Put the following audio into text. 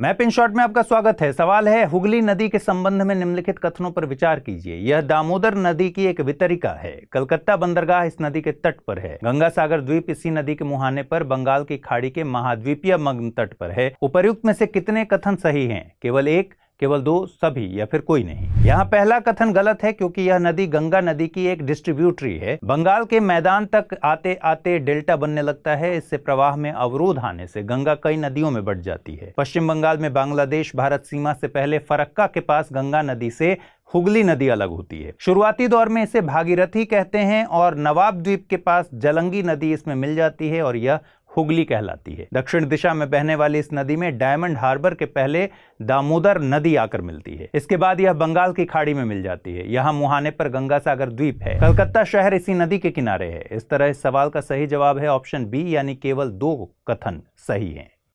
map in short में आपका स्वागत है सवाल है हुगली नदी के संबंध में निम्नलिखित कथनों पर विचार कीजिए यह दामोदर नदी की एक वितरिका है कलकत्ता बंदरगाह इस नदी के तट पर है गंगा सागर द्वीप इसी नदी के मुहाने पर बंगाल की खाड़ी के महाद्वीपीय मग्न तट पर है उपर्युक्त में से कितने कथन सही हैं केवल एक केवल दो सभी या फिर कोई नहीं यहाँ पहला कथन गलत है क्योंकि यह नदी गंगा नदी की एक डिस्ट्रीब्यूटरी है बंगाल के मैदान तक आते आते डेल्टा बनने लगता है इससे प्रवाह में अवरोध आने से गंगा कई नदियों में बढ़ जाती है पश्चिम बंगाल में बांग्लादेश भारत सीमा से पहले फरक्का के पास गंगा नदी से हुगली नदी अलग होती है शुरुआती दौर में इसे भागीरथी कहते हैं और नवाब द्वीप के पास जलंगी नदी इसमें मिल जाती है और यह हुगली कहलाती है दक्षिण दिशा में बहने वाली इस नदी में डायमंड हार्बर के पहले दामोदर नदी आकर मिलती है इसके बाद यह बंगाल की खाड़ी में मिल जाती है यहाँ मुहाने पर गंगा सागर द्वीप है कलकत्ता शहर इसी नदी के किनारे है इस तरह इस सवाल का सही जवाब है ऑप्शन बी यानी केवल दो कथन सही है